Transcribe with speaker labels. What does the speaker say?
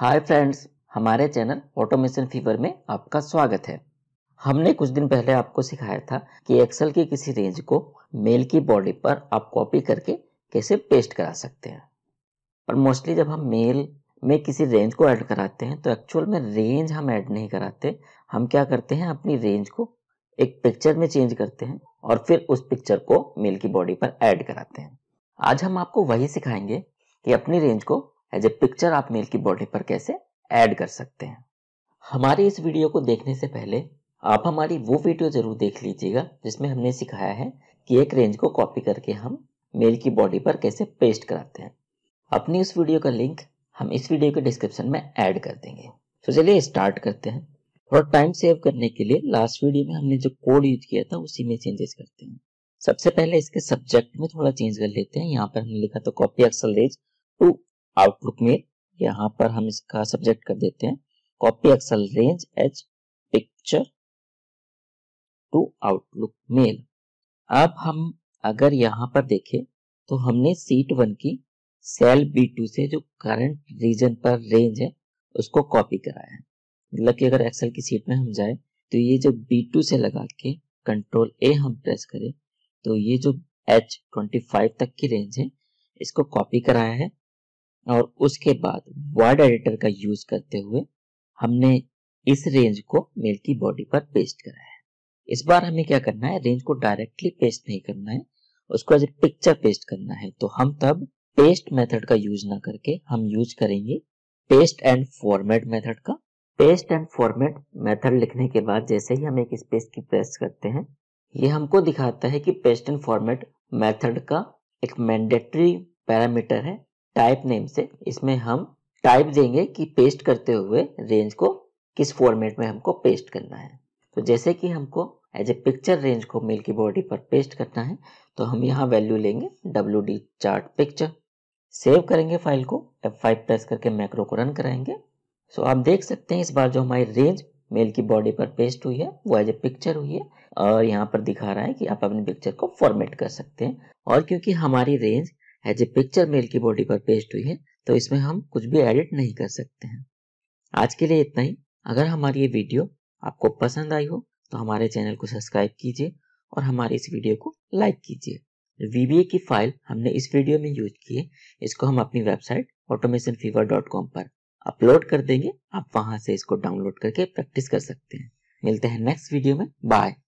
Speaker 1: हाय friends हमारे channel Automation Fever में आपका स्वागत है हमने कुछ दिन पहले आपको सिखाया था कि एक्सेल की किसी रेंज को मेल की बॉडी पर आप कॉपी करके कैसे पेस्ट करा सकते हैं पर मोस्टली जब हम मेल में किसी रेंज को ऐड कराते हैं तो एक्चुअल में रेंज हम ऐड नहीं कराते हम क्या करते हैं अपनी रेंज को एक पिक्चर में चेंज करते हैं और फिर उस पिक्चर को मेल की बॉडी पर ऐड कराते हैं आज हम आपको वही सिखाएंगे कि अपनी रेंज को एज ए पिक्चर आप मेल की बॉडी पर कैसे ऐड कर सकते हैं हमारे इस वीडियो को देखने से पहले आप हमारी वो वीडियो जरूर देख लीजिएगा जिसमें हमने सिखाया है कि एक रेंज को कॉपी करके हम मेल की बॉडी पर कैसे पेस्ट कराते हैं अपनी उस वीडियो का लिंक हम इस वीडियो के डिस्क्रिप्शन में ऐड कर देंगे तो चलिए स्टार्ट करते हैं थोड़ा टाइम सेव करने के लिए लास्ट वीडियो में हमने जो कोड यूज किया था उसी में चेंजेस करते हैं सबसे पहले इसके सब्जेक्ट में थोड़ा चेंज कर लेते हैं यहाँ पर हमने लिखा था कॉपी एक्सल एक्सलेज टू आउटलुक में यहाँ पर हम इसका सब्जेक्ट कर देते हैं copy Excel range as picture to Outlook mail अब हम अगर यहाँ पर देखें तो हमने सीट वन की सेल बी टू से जो करंट रीजन पर रेंज है उसको कॉपी कराया है मतलब कि अगर एक्सेल की सीट में हम जाए तो ये जो बी टू से लगा के कंट्रोल ए हम प्रेस करें तो ये जो एच ट्वेंटी फाइव तक की रेंज है इसको कॉपी कराया है और उसके बाद वर्ड एडिटर का यूज करते हुए हमने इस रेंज को मेल की बॉडी पर पेस्ट करा है इस बार हमें क्या करना है रेंज को डायरेक्टली पेस्ट नहीं करना है उसको एज ए पिक्चर पेस्ट करना है तो हम तब पेस्ट मेथड का यूज ना करके हम यूज करेंगे पेस्ट एंड फॉर्मेट मेथड का पेस्ट एंड फॉर्मेट मेथड लिखने के बाद जैसे ही हम एक स्पेस की प्रेस करते हैं ये हमको दिखाता है कि पेस्ट एंड फॉर्मेट मेथड का एक मैंडेटरी पैरामीटर है टाइप नेम से इसमें हम टाइप देंगे कि पेस्ट करते हुए रेंज को किस फॉर्मेट में हमको पेस्ट करना है तो जैसे कि हमको एज ए पिक्चर रेंज को मेल की बॉडी पर पेस्ट करना है तो हम यहाँ वैल्यू लेंगे W D chart picture save करेंगे फाइल को F5 प्रेस करके मैक्रो को रन कराएंगे सो आप देख सकते हैं इस बार जो हमारी रेंज मेल की बॉडी पर पेस्ट हुई है वो एज ए पिक्चर हुई है और यहाँ पर दिखा रहा है कि आप अपनी पिक्चर को फॉर्मेट कर सकते हैं और क्योंकि हमारी range as a picture mail की बॉडी पर पेस्ट हुई है तो इसमें हम कुछ भी एडिट नहीं कर सकते हैं आज के लिए इतना ही अगर हमारी ये वीडियो आपको पसंद आई हो तो हमारे चैनल को सब्सक्राइब कीजिए और हमारे इस वीडियो को लाइक कीजिए वीबीए की फाइल हमने इस वीडियो में यूज की है इसको हम अपनी website automation fever dot com पर अपलोड कर देंगे आप वहां से इसको डाउनलोड करके प्रैक्टिस कर सकते हैं मिलते हैं नेक्स्ट वीडियो में बाय